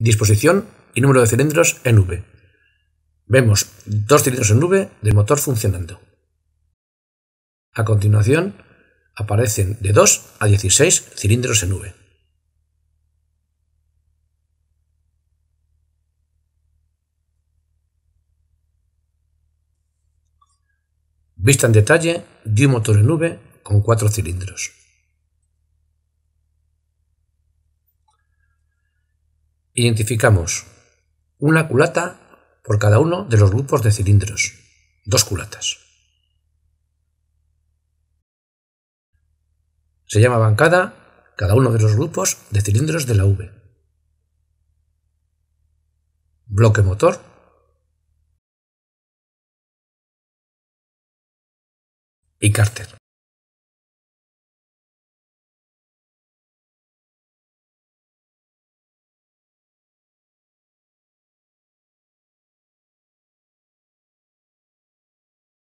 Disposición y número de cilindros en V. Vemos dos cilindros en V del motor funcionando. A continuación, aparecen de 2 a 16 cilindros en V. Vista en detalle de un motor en V con 4 cilindros. Identificamos una culata por cada uno de los grupos de cilindros, dos culatas. Se llama bancada cada uno de los grupos de cilindros de la V. Bloque motor. Y cárter.